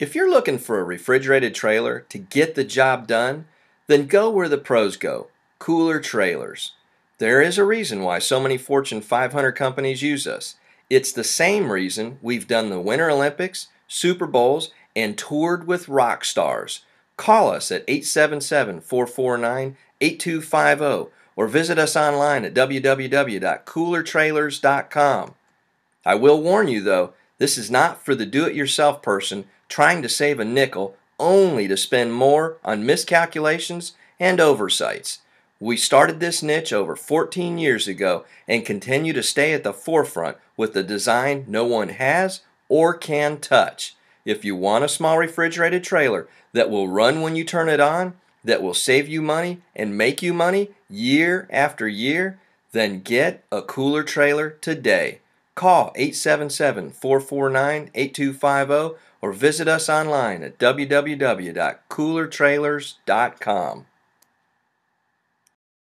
If you're looking for a refrigerated trailer to get the job done, then go where the pros go cooler trailers. There is a reason why so many Fortune 500 companies use us. It's the same reason we've done the Winter Olympics, Super Bowls, and toured with rock stars. Call us at 877 449 8250 or visit us online at www.coolertrailers.com. I will warn you though, this is not for the do it yourself person trying to save a nickel only to spend more on miscalculations and oversights. We started this niche over 14 years ago and continue to stay at the forefront with a design no one has or can touch. If you want a small refrigerated trailer that will run when you turn it on, that will save you money and make you money year after year, then get a cooler trailer today. Call 877 449 8250 or visit us online at www.coolertrailers.com.